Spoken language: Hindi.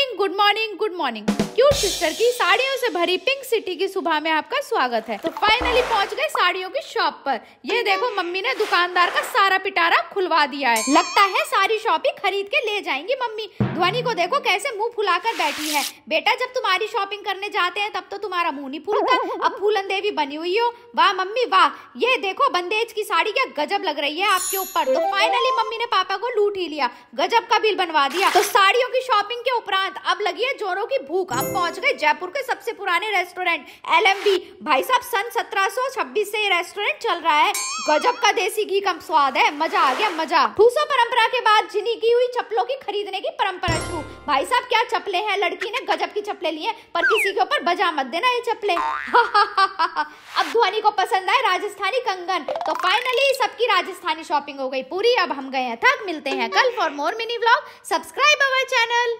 morning good morning good morning cute sister की साड़ियों से भरी पिंक सिटी की सुबह में आपका स्वागत है तो फाइनली पहुंच गए साड़ियों की शॉप पर ये देखो मम्मी ने दुकानदार का सारा पिटारा खुलवा दिया है लगता है सारी शॉपिंग खरीद के ले जाएंगी मम्मी ध्वनि को देखो कैसे मुंह फुलाकर बैठी है बेटा जब तुम्हारी शॉपिंग करने जाते हैं तब तो तुम्हारा मुँह नहीं फूलता अब फूलन देवी बनी हुई हो वाह मम्मी वाह ये देखो बंदेज की साड़ी क्या गजब लग रही है आपके ऊपर तो फाइनली मम्मी ने पापा को लूट ही लिया गजब का बिल बनवा दिया तो साड़ियों की शॉपिंग के अब लगी है जोरों की भूख अब पहुंच गए जयपुर के सबसे पुराने रेस्टोरेंट एल भाई साहब सन सत्रह से ये रेस्टोरेंट चल रहा है गजब का देसी घी का स्वाद है मजा आ गया मजा ठूसो परंपरा के बाद जिनी की हुई चप्पलों की खरीदने की परंपरा शुरू भाई साहब क्या चप्पले हैं लड़की ने गजब की चप्पले लिए पर किसी के ऊपर बजा मत देना ये चप्पले अब ध्वनि को पसंद आए राजस्थानी कंगन तो फाइनली सबकी राजस्थानी शॉपिंग हो गई पूरी अब हम गए हैं थक मिलते हैं कल for more mini blog subscribe our channel